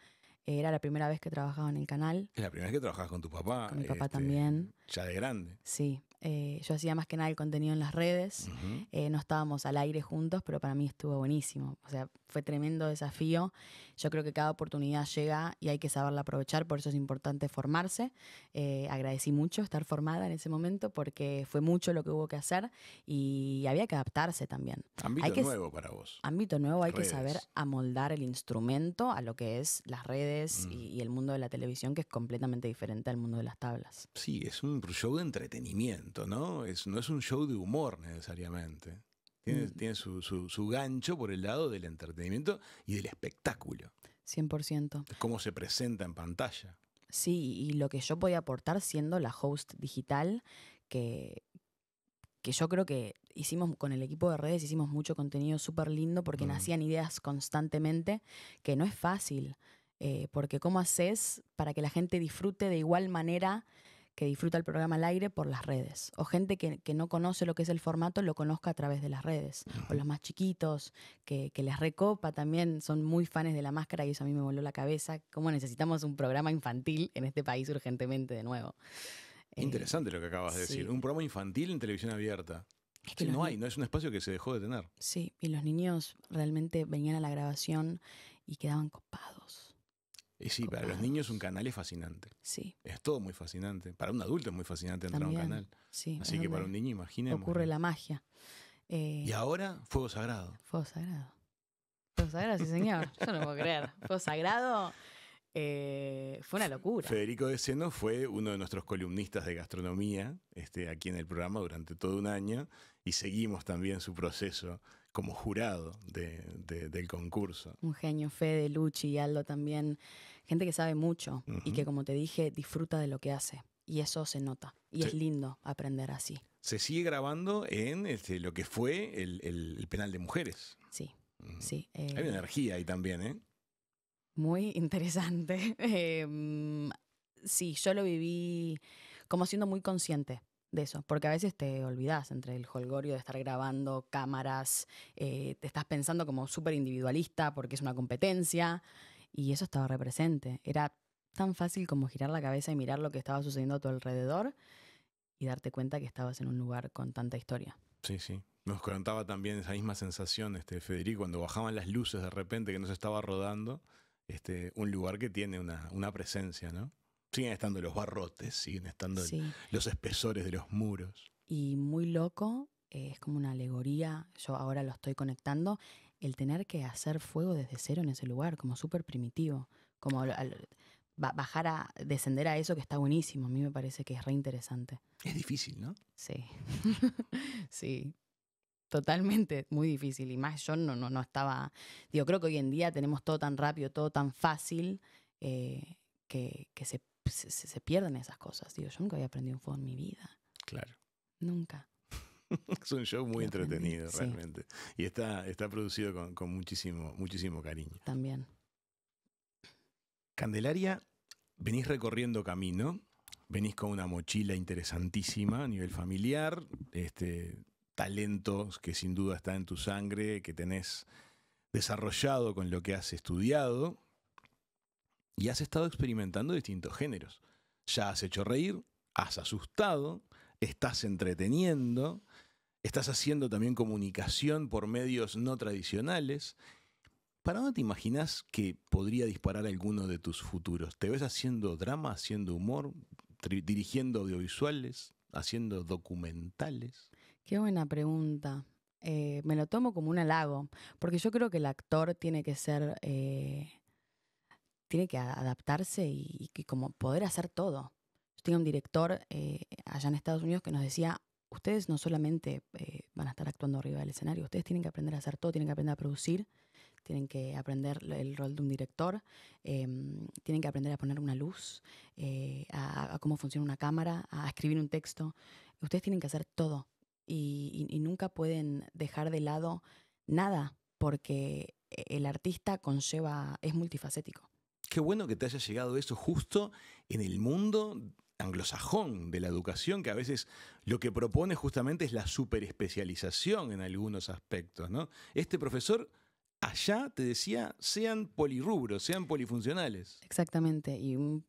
[SPEAKER 2] Era la primera vez que trabajaba en el canal.
[SPEAKER 1] Es la primera vez que trabajabas con tu papá. Con mi papá este, también. Ya de grande.
[SPEAKER 2] Sí. Eh, yo hacía más que nada el contenido en las redes. Eh, no estábamos al aire juntos, pero para mí estuvo buenísimo. O sea, fue tremendo desafío. Yo creo que cada oportunidad llega y hay que saberla aprovechar. Por eso es importante formarse. Eh, agradecí mucho estar formada en ese momento porque fue mucho lo que hubo que hacer y había que adaptarse también.
[SPEAKER 1] Ámbito nuevo para vos.
[SPEAKER 2] Ámbito nuevo, hay que saber amoldar el instrumento a lo que es las redes mm. y el mundo de la televisión, que es completamente diferente al mundo de las tablas.
[SPEAKER 1] Sí, es un show de entretenimiento. ¿no? Es, no es un show de humor necesariamente. Tiene, mm. su, gancho por el lado del entretenimiento y del espectáculo. 100%. Es Cómo se presenta en pantalla.
[SPEAKER 2] Sí, y lo que yo podía aportar siendo la host digital, que, que yo creo que hicimos con el equipo de redes, hicimos mucho contenido súper lindo porque mm. nacían ideas constantemente, que no es fácil. Eh, porque cómo haces para que la gente disfrute de igual manera que disfruta el programa al aire por las redes, o gente que, no conoce lo que es el formato, lo conozca a través de las redes, o los más chiquitos, que, les recopa también, son muy fans de la máscara y eso a mí me voló la cabeza, cómo necesitamos un programa infantil en este país urgentemente de nuevo.
[SPEAKER 1] Eh, Interesante lo que acabas de decir, un programa infantil en televisión abierta. que no hay, no es un espacio que se dejó de tener.
[SPEAKER 2] Sí, y los niños realmente venían a la grabación y quedaban copados
[SPEAKER 1] y sí, para los niños un canal es fascinante. Sí. Es todo muy fascinante. Para un adulto es muy fascinante entrar a un canal. Así que para un niño, imagínense Ocurre
[SPEAKER 2] la magia. Eh, y
[SPEAKER 1] ahora, fuego sagrado.
[SPEAKER 2] Fuego sagrado. Fuego sagrado, sí, señor. Yo no puedo creer. Fuego sagrado.
[SPEAKER 1] Eh, fue una locura. Federico de Seno fue uno de nuestros columnistas de gastronomía este, aquí en el programa durante todo un año y seguimos también su proceso como jurado del concurso.
[SPEAKER 2] Un genio, Fede, Luchi y Aldo también. Gente que sabe mucho y que, como te dije, disfruta de lo que hace. Y eso se nota. Y es lindo aprender así.
[SPEAKER 1] Se sigue grabando en este, lo que fue el, penal de mujeres. Sí, sí. Eh, Hay energía ahí también, ¿eh?
[SPEAKER 2] Muy interesante. Em, sí, yo lo viví como siendo muy consciente de eso, porque a veces te olvidas entre el holgorio de estar grabando cámaras, eh, te estás pensando como súper individualista porque es una competencia, y eso estaba represente. Era tan fácil como girar la cabeza y mirar lo que estaba sucediendo a tu alrededor y darte cuenta que estabas en un lugar con tanta historia.
[SPEAKER 1] Sí, sí. Nos contaba también esa misma sensación, este, Federico, cuando bajaban las luces de repente que nos estaba rodando, este, un lugar que tiene una, una presencia, ¿no? siguen estando los barrotes, siguen estando los espesores de los muros.
[SPEAKER 2] Y muy loco, eh, es como una alegoría, yo ahora lo estoy conectando, el tener que hacer fuego desde cero en ese lugar, como súper primitivo, como bajar a descender a eso que está buenísimo, a mí me parece que es re interesante. Es difícil, ¿no? Sí, sí. Totalmente, muy difícil. Y más yo no, no, estaba. Digo, creo que hoy en día tenemos todo tan rápido, todo tan fácil, eh, que, que se se, pierden esas cosas. Digo, yo nunca había aprendido un juego en mi vida. Claro. Nunca.
[SPEAKER 1] es un show muy entretenido, realmente. Y está, producido con, muchísimo, muchísimo cariño. También. Candelaria, venís recorriendo camino, venís con una mochila interesantísima a nivel familiar, este, talentos que sin duda está en tu sangre, que tenés desarrollado con lo que has estudiado, y has estado experimentando distintos géneros. Ya has hecho reír, has asustado, estás entreteniendo, estás haciendo también comunicación por medios no tradicionales. ¿Para dónde te imaginas que podría disparar alguno de tus futuros? ¿Te ves haciendo drama, haciendo humor, dirigiendo audiovisuales, haciendo documentales?
[SPEAKER 2] Qué buena pregunta. Eh, me lo tomo como un halago, porque yo creo que el actor tiene que ser eh, tiene que adaptarse y, como poder hacer todo. Yo tenía un director eh, allá en Estados Unidos que nos decía, ustedes no solamente eh, van a estar actuando arriba del escenario, ustedes tienen que aprender a hacer todo, tienen que aprender a producir, tienen que aprender el rol de un director, em, tienen que aprender a poner una luz, eh, a, cómo funciona una cámara, a escribir un texto. Ustedes tienen que hacer todo y, y nunca pueden dejar de lado nada porque e, el artista conlleva, es multifacético.
[SPEAKER 1] Qué bueno que te haya llegado eso justo en el mundo anglosajón de la educación, que a veces lo que propone justamente es la superespecialización en algunos aspectos, ¿no? Este profesor allá te decía, sean polirrubros, sean polifuncionales.
[SPEAKER 2] Exactamente, y un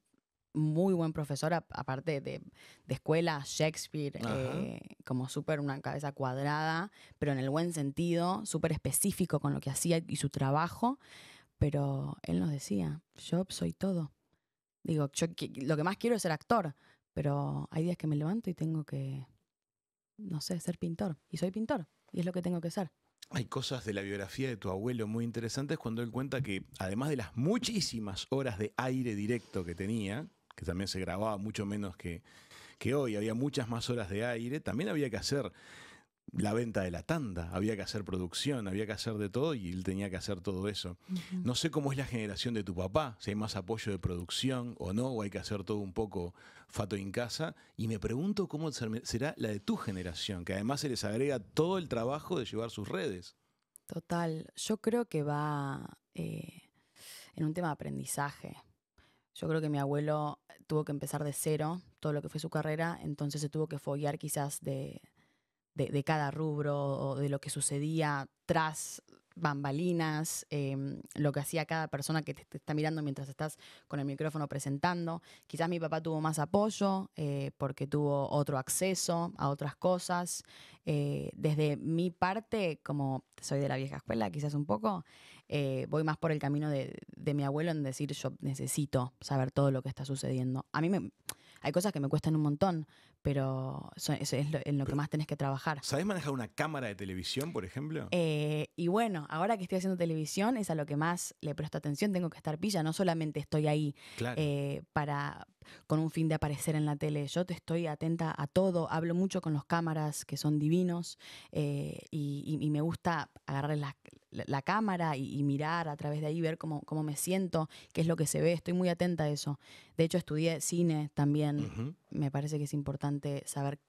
[SPEAKER 2] muy buen profesor, aparte de, escuela, Shakespeare, eh, como súper una cabeza cuadrada, pero en el buen sentido, súper específico con lo que hacía y su trabajo. Pero él nos decía, yo soy todo. Digo, yo lo que más quiero es ser actor, pero hay días que me levanto y tengo que, no sé, ser pintor. Y soy pintor, y es lo que tengo que ser.
[SPEAKER 1] Hay cosas de la biografía de tu abuelo muy interesantes cuando él cuenta que, además de las muchísimas horas de aire directo que tenía, que también se grababa mucho menos que, que hoy, había muchas más horas de aire, también había que hacer la venta de la tanda, había que hacer producción, había que hacer de todo y él tenía que hacer todo eso. No sé cómo es la generación de tu papá, si hay más apoyo de producción o no, o hay que hacer todo un poco fato en casa. Y me pregunto cómo será la de tu generación, que además se les agrega todo el trabajo de llevar sus redes.
[SPEAKER 2] Total, yo creo que va eh, en un tema de aprendizaje. Yo creo que mi abuelo tuvo que empezar de cero todo lo que fue su carrera, entonces se tuvo que foguear quizás de de, cada rubro, de lo que sucedía tras bambalinas, em, lo que hacía cada persona que te, está mirando mientras estás con el micrófono presentando. Quizás mi papá tuvo más apoyo eh, porque tuvo otro acceso a otras cosas. Eh, desde mi parte, como soy de la vieja escuela, quizás un poco, eh, voy más por el camino de, mi abuelo en decir yo necesito saber todo lo que está sucediendo. A mí me, hay cosas que me cuestan un montón pero eso es, en lo que más tenés que trabajar.
[SPEAKER 1] ¿Sabés manejar una cámara de televisión, por ejemplo?
[SPEAKER 2] Eh, y bueno, ahora que estoy haciendo televisión es a lo que más le presto atención, tengo que estar pilla, no solamente estoy ahí eh, para con un fin de aparecer en la tele, yo te estoy atenta a todo, hablo mucho con los cámaras que son divinos eh, y, y, me gusta agarrar las, la cámara y, mirar a través de ahí, ver cómo, cómo me siento, qué es lo que se ve. Estoy muy atenta a eso. De hecho, estudié cine también. Me parece que es importante saber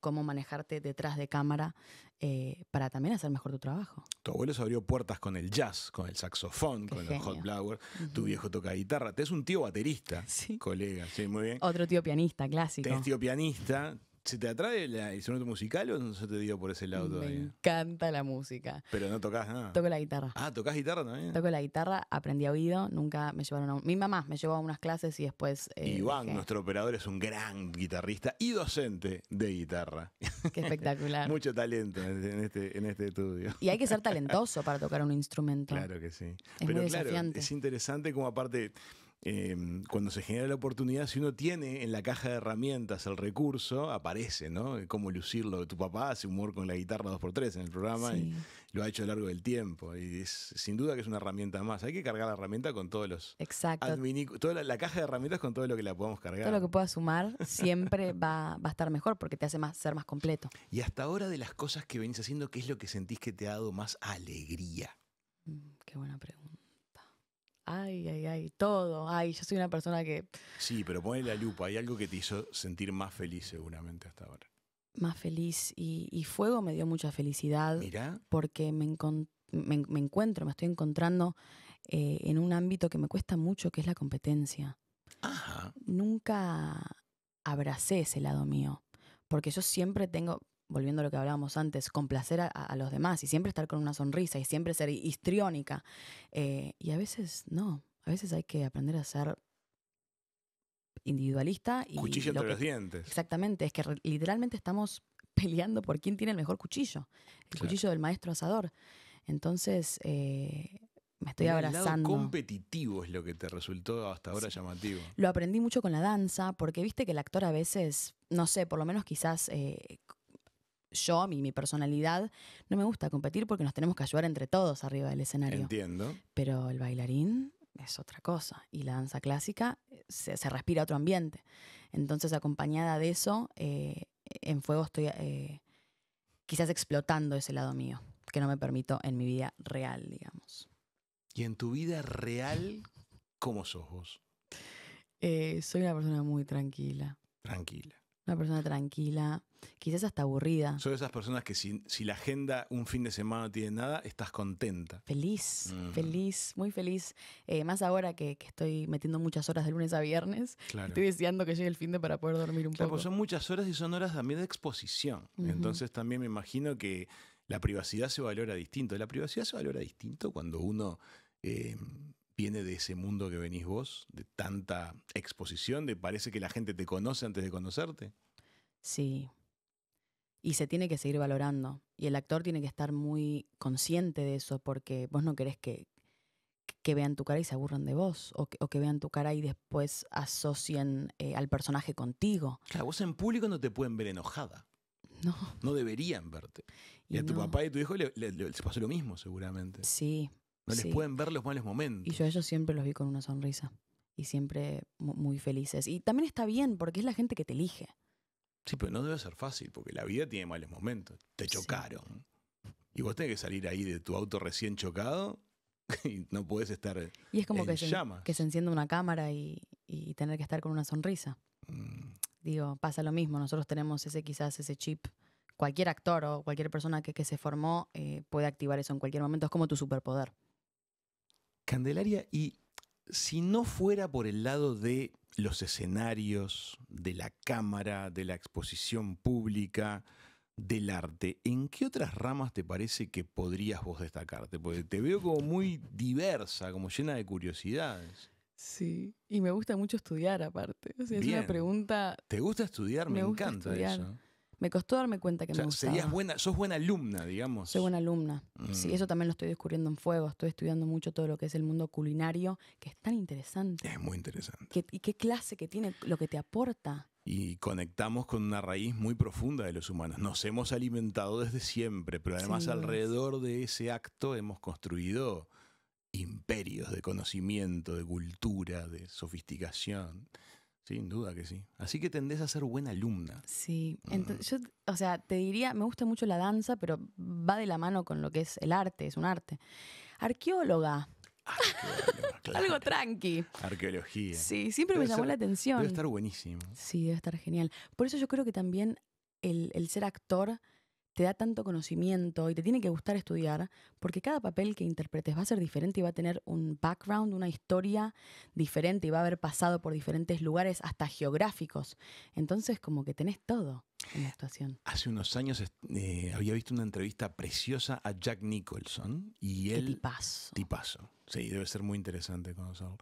[SPEAKER 2] cómo manejarte detrás de cámara eh, para también hacer mejor tu trabajo.
[SPEAKER 1] Tu abuelo se abrió puertas con el jazz, con el saxofón, con el hot flower. Tu viejo toca guitarra. Te es un tío baterista, sí. colega. Sí, muy bien.
[SPEAKER 2] Otro tío pianista, clásico.
[SPEAKER 1] tío pianista, ¿Se te atrae el instrumento musical o no se te dio por ese lado Me
[SPEAKER 2] encanta la música.
[SPEAKER 1] Pero no tocas nada. Toco la guitarra. ah, ¿tocás guitarra también? Toco
[SPEAKER 2] la guitarra, aprendí a oído, nunca me llevaron a... Mi mamá me llevó a unas clases y después... Eh, Iván,
[SPEAKER 1] nuestro operador, es un gran guitarrista y docente de guitarra. Qué espectacular. Mucho talento este, este, en este, estudio. Y hay que ser talentoso
[SPEAKER 2] para tocar un instrumento. Claro
[SPEAKER 1] que sí. Pero es interesante como aparte Em, cuando se genera la oportunidad, si uno tiene en la caja de herramientas el recurso, aparece, ¿no? Eh, cómo lucirlo. Tu papá hace humor con la guitarra 2x3 en el programa y lo ha hecho a lo largo del tiempo. Y es, sin duda que es una herramienta más. Hay que cargar la herramienta con todos los... Exacto. la, caja de herramientas con todo lo que la podamos cargar. Todo lo que
[SPEAKER 2] puedas sumar siempre va, a estar mejor porque te hace ser más completo.
[SPEAKER 1] Y hasta ahora de las cosas que venís haciendo, ¿qué es lo que sentís que te ha dado más alegría?
[SPEAKER 2] Mm, qué buena pregunta ay, ay, ay, todo, ay, yo soy una persona que...
[SPEAKER 1] Sí, pero ponle la lupa, hay algo que te hizo sentir más feliz seguramente hasta ahora.
[SPEAKER 2] Más feliz y, Fuego me dio mucha felicidad porque me, encuentro, me estoy encontrando eh, en un ámbito que me cuesta mucho, que es la competencia. Ajá. Nunca abracé ese lado mío, porque yo siempre tengo, volviendo a lo que hablábamos antes, complacer a, los demás y siempre estar con una sonrisa y siempre ser histriónica. Eh, y a veces no, a veces hay que aprender a ser individualista y... Cuchillo entre los dientes. Exactamente, es que literalmente estamos peleando por quién tiene el mejor cuchillo, el cuchillo del maestro asador. Entonces, eh, me estoy abrazando.
[SPEAKER 1] competitivo es lo que te resultó hasta ahora llamativo.
[SPEAKER 2] Lo aprendí mucho con la danza, porque viste que el actor a veces, no sé, por lo menos quizás eh, yo, mi, personalidad, no me gusta competir porque nos tenemos que ayudar entre todos arriba del escenario. Entiendo. Pero el bailarín es otra cosa y la danza clásica eh, se, se respira otro ambiente. Entonces, acompañada de eso, eh, en fuego estoy eh, quizás explotando ese lado mío, que no me permito en mi vida real, digamos.
[SPEAKER 1] ¿Y en tu vida real, cómo sos vos?
[SPEAKER 2] soy una persona muy tranquila. Tranquila. Una persona tranquila, quizás hasta aburrida.
[SPEAKER 1] Son esas personas que si, la agenda un fin de semana no tiene nada, estás contenta.
[SPEAKER 2] Feliz, feliz, muy feliz. Eh, más ahora que, estoy metiendo muchas horas de lunes a viernes. Estoy deseando que llegue el fin de para poder dormir un poco. son
[SPEAKER 1] muchas horas y son horas también de exposición. Entonces también me imagino que la privacidad se valora distinto. La privacidad se valora distinto cuando uno... Eh, viene de ese mundo que venís vos, de tanta exposición, de parece que la gente te conoce antes de conocerte.
[SPEAKER 2] Sí. Y se tiene que seguir valorando. Y el actor tiene que estar muy consciente de eso, porque vos no querés que, que vean tu cara y se aburran de vos, o que, vean tu cara y después asocien eh, al personaje contigo.
[SPEAKER 1] Claro, vos en público no te pueden ver enojada. No. No deberían verte. Y, a tu papá y a tu hijo les pasó lo mismo, seguramente. Sí, no les pueden ver los malos momentos. Y
[SPEAKER 2] yo a ellos siempre los vi con una sonrisa y siempre muy felices. Y también está bien porque es la gente que te elige.
[SPEAKER 1] Sí, pero no debe ser fácil porque la vida tiene malos momentos. Te chocaron. Y vos tenés que salir ahí de tu auto recién chocado y no puedes estar. Y es como que, Se, que
[SPEAKER 2] enciende una cámara y, tener que estar con una sonrisa. Mm. Digo, pasa lo mismo. Nosotros tenemos ese quizás ese chip. Cualquier actor o cualquier persona que, que se formó eh, puede activar eso en cualquier momento. Es como tu superpoder.
[SPEAKER 1] Candelaria, y si no fuera por el lado de los escenarios, de la cámara, de la exposición pública, del arte, ¿en qué otras ramas te parece que podrías vos destacarte? Porque te veo como muy diversa, como llena de curiosidades. Sí,
[SPEAKER 2] y me gusta mucho estudiar aparte. O sea, es una pregunta.
[SPEAKER 1] ¿Te gusta estudiar? Me, encanta eso.
[SPEAKER 2] Me costó darme cuenta que me gustaba. Serías
[SPEAKER 1] buena, sos buena alumna, digamos. Soy buena
[SPEAKER 2] alumna. Sí, mm. eso también lo estoy descubriendo en fuego. Estoy estudiando mucho todo lo que es el mundo culinario, que es tan interesante. Es
[SPEAKER 1] muy interesante.
[SPEAKER 2] y qué clase que tiene, lo que te aporta.
[SPEAKER 1] Y conectamos con una raíz muy profunda de los humanos. Nos hemos alimentado desde siempre, pero además alrededor de ese acto hemos construido imperios de conocimiento, de cultura, de sofisticación. Sin duda que sí. Así que tendés a ser buena alumna. Sí.
[SPEAKER 2] Mm. Entonces, o sea, te diría, me gusta mucho la danza, pero va de la mano con lo que es el arte, es un arte. Arqueóloga.
[SPEAKER 1] Algo
[SPEAKER 2] tranqui.
[SPEAKER 1] Arqueología. Sí, siempre me llamó la atención. Debe estar buenísimo.
[SPEAKER 2] Sí, debe estar genial. Por eso yo creo que también el, el ser actor te da tanto conocimiento y te tiene que gustar estudiar, porque cada papel que interpretes va a ser diferente y va a tener un background, una historia diferente y va a haber pasado por diferentes lugares, hasta geográficos. Entonces, como que tenés todo en la actuación.
[SPEAKER 1] Hace unos años eh, había visto una entrevista preciosa a Jack Nicholson y él. Qué tipazo. Tipazo. Sí, debe ser muy interesante conocerlo.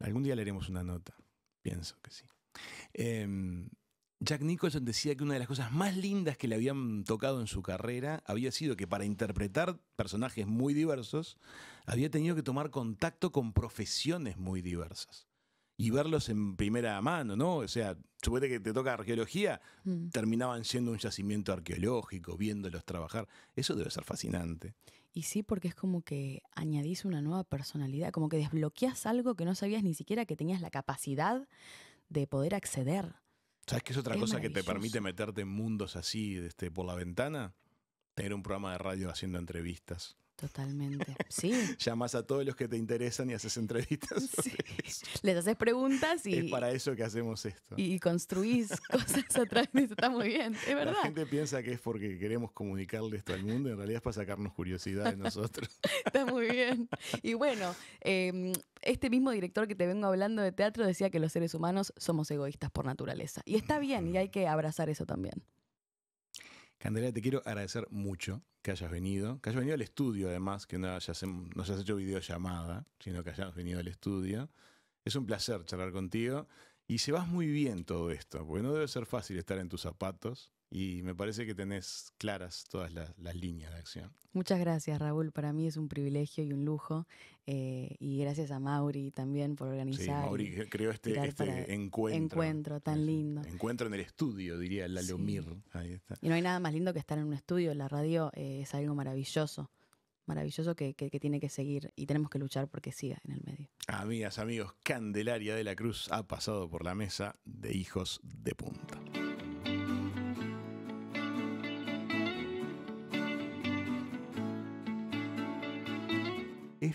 [SPEAKER 1] Algún día leeremos una nota. Pienso que sí. Em, Jack Nicholson decía que una de las cosas más lindas que le habían tocado en su carrera había sido que para interpretar personajes muy diversos había tenido que tomar contacto con profesiones muy diversas y verlos en primera mano, ¿no? O sea, supete que te toca arqueología, mm. terminaban siendo un yacimiento arqueológico, viéndolos trabajar. Eso debe ser fascinante.
[SPEAKER 2] Y sí, porque es como que añadís una nueva personalidad, como que desbloqueas algo que no sabías ni siquiera que tenías la capacidad de poder acceder.
[SPEAKER 1] ¿Sabes qué es otra cosa que te permite meterte en mundos así este, por la ventana? Tener un programa de radio haciendo entrevistas. Totalmente. Sí. Llamas a todos los que te interesan y haces entrevistas. sí.
[SPEAKER 2] Les haces preguntas
[SPEAKER 1] y. Es para eso que hacemos esto.
[SPEAKER 2] Y construís cosas a través de Está muy bien, es verdad. La gente
[SPEAKER 1] piensa que es porque queremos comunicarle esto al mundo. En realidad es para sacarnos curiosidad de nosotros.
[SPEAKER 2] Está muy bien. Y bueno, em, este mismo director que te vengo hablando de teatro decía que los seres humanos somos egoístas por naturaleza. Y está bien, y hay que abrazar eso también.
[SPEAKER 1] Andrea, te quiero agradecer mucho que hayas venido, que hayas venido al estudio además, que no hayas, hayas hecho videollamada, sino que hayas venido al estudio. Es un placer charlar contigo y se vas muy bien todo esto, porque no debe ser fácil estar en tus zapatos, y me parece que tenés claras todas las, líneas de acción.
[SPEAKER 2] Muchas gracias, Raúl. Para mí es un privilegio y un lujo. Eh, y gracias a Mauri también por organizar. Sí, Mauri creó este, este encuentro. Encuentro tan lindo.
[SPEAKER 1] Encuentro en el estudio, diría Lalo Mir. Y no
[SPEAKER 2] hay nada más lindo que estar en un estudio. La radio eh, es algo maravilloso maravilloso que, tiene que seguir y tenemos que luchar porque siga en el medio.
[SPEAKER 1] Amigas, amigos, Candelaria de la Cruz ha pasado por la mesa de Hijos de Punta.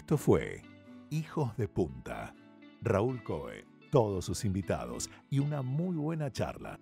[SPEAKER 1] Esto fue Hijos de Punta. Raúl Coe, todos sus invitados y una muy buena charla.